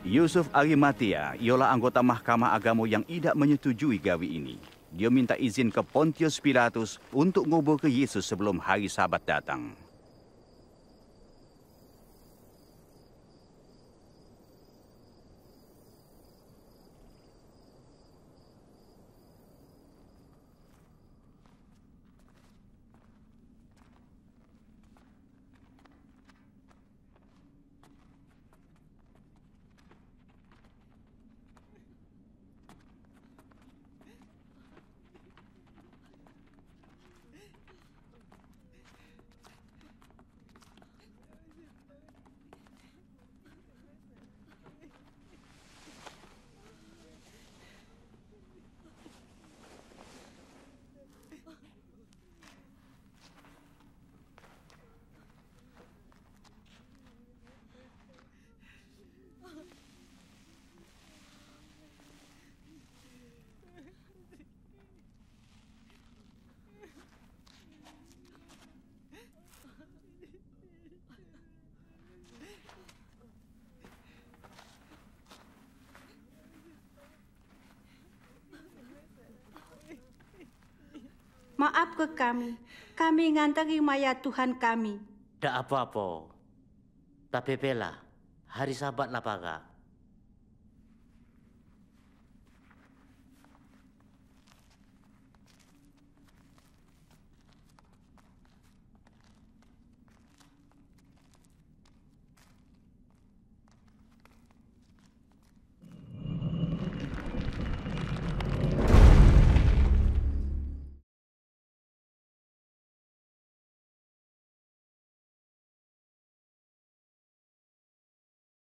Yusuf Arimatia, ialah anggota Mahkamah Agama yang tidak menyetujui gawi ini. Dia minta izin ke Pontius Pilatus untuk ngobrol ke Yesus sebelum hari sabat datang. maaf ke kami. Kami nganteri mayat Tuhan kami. Tidak apa-apa. Tapi bela, hari sabat lah paga.